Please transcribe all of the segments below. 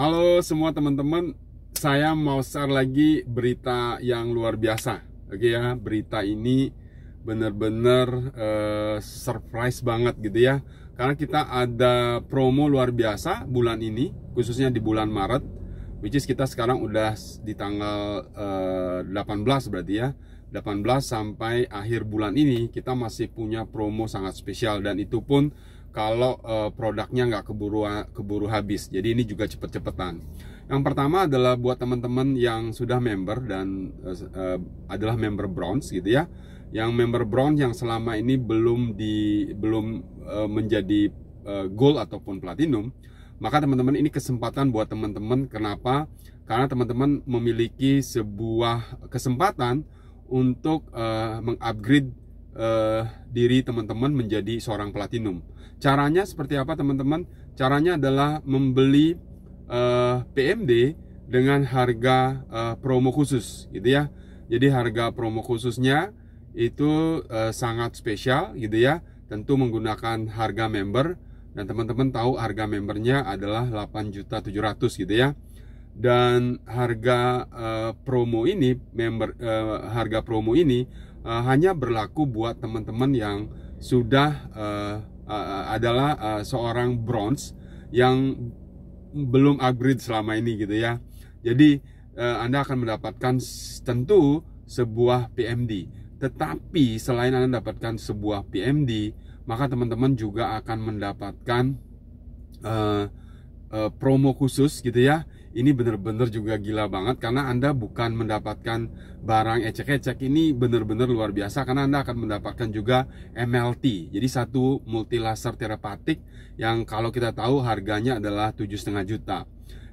Halo semua teman-teman, saya mau share lagi berita yang luar biasa. Oke ya, berita ini benar-benar uh, surprise banget gitu ya. Karena kita ada promo luar biasa bulan ini, khususnya di bulan Maret. Which is kita sekarang udah di tanggal uh, eh, 18 berarti ya. 18 sampai akhir bulan ini kita masih punya promo sangat spesial dan itu pun kalau uh, produknya nggak keburu keburu habis. Jadi ini juga cepet-cepetan. Yang pertama adalah buat teman-teman yang sudah member dan uh, uh, adalah member bronze gitu ya. Yang member bronze yang selama ini belum di belum uh, menjadi uh, gold ataupun platinum, maka teman-teman ini kesempatan buat teman-teman kenapa? Karena teman-teman memiliki sebuah kesempatan untuk uh, mengupgrade uh, diri teman-teman menjadi seorang platinum. Caranya seperti apa teman-teman? Caranya adalah membeli uh, eh, PMD dengan harga uh, promo khusus gitu ya. Jadi harga promo khususnya itu uh, sangat spesial gitu ya. Tentu menggunakan harga member dan teman-teman tahu harga membernya adalah 8.700 gitu ya dan harga uh, promo ini member uh, harga promo ini uh, hanya berlaku buat teman-teman yang sudah uh, uh, adalah uh, seorang bronze yang belum upgrade selama ini gitu ya. Jadi uh, Anda akan mendapatkan tentu sebuah PMD. Tetapi selain Anda mendapatkan sebuah PMD, maka teman-teman juga akan mendapatkan uh, uh, promo khusus gitu ya ini benar-benar juga gila banget karena Anda bukan mendapatkan barang ecek-ecek ini benar-benar luar biasa karena Anda akan mendapatkan juga MLT jadi satu multi laser terapatik yang kalau kita tahu harganya adalah 7,5 juta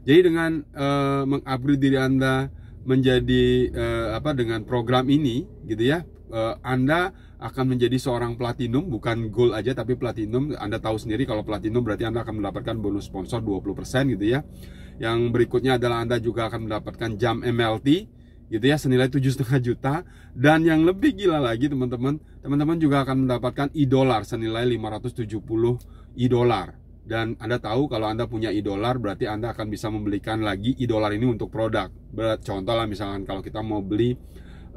jadi dengan uh, mengupgrade diri Anda menjadi uh, apa dengan program ini gitu ya uh, Anda akan menjadi seorang platinum bukan gold aja tapi platinum Anda tahu sendiri kalau platinum berarti Anda akan mendapatkan bonus sponsor 20% gitu ya yang berikutnya adalah Anda juga akan mendapatkan jam MLT gitu ya senilai 7,5 juta dan yang lebih gila lagi teman-teman teman-teman juga akan mendapatkan e-dollar senilai 570 e-dollar dan Anda tahu kalau Anda punya e-dollar berarti Anda akan bisa membelikan lagi e-dollar ini untuk produk contoh lah misalkan kalau kita mau beli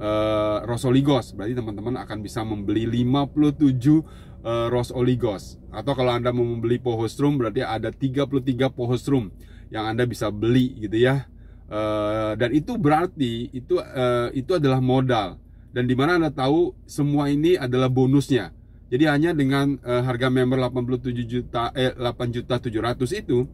uh, Oligos berarti teman-teman akan bisa membeli 57 uh, eh, Oligos atau kalau Anda mau membeli Pohostrum berarti ada 33 Pohostrum yang Anda bisa beli gitu ya. Uh, dan itu berarti itu uh, itu adalah modal dan di mana Anda tahu semua ini adalah bonusnya. Jadi hanya dengan uh, harga member 87 juta eh 8 juta 700 itu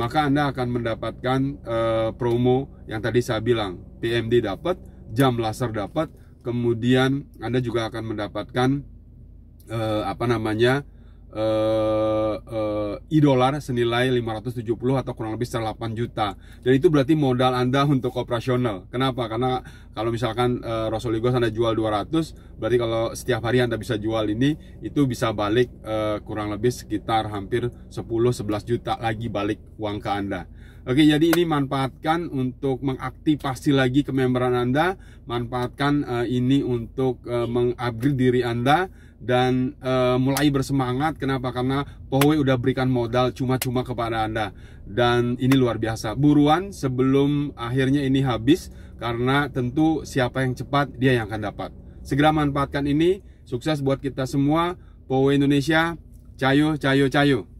maka Anda akan mendapatkan uh, promo yang tadi saya bilang. PMD dapat, jam laser dapat, kemudian Anda juga akan mendapatkan uh, apa namanya? uh, eh, uh, eh, idolar senilai 570 atau kurang lebih 8 juta. Dan itu berarti modal Anda untuk operasional. Kenapa? Karena kalau misalkan uh, eh, Rosoligos Anda jual 200, berarti kalau setiap hari Anda bisa jual ini itu bisa balik uh, kurang lebih sekitar hampir 10 11 juta lagi balik uang ke Anda. Oke, jadi ini manfaatkan untuk mengaktifasi lagi kememberan Anda, manfaatkan uh, ini untuk uh, mengupgrade diri Anda dan uh, mulai bersemangat. Kenapa? Karena Powe udah berikan modal cuma-cuma kepada Anda dan ini luar biasa. Buruan sebelum akhirnya ini habis karena tentu siapa yang cepat dia yang akan dapat. Segera manfaatkan ini. Sukses buat kita semua. Powe Indonesia. Cayo, cayo, cayo.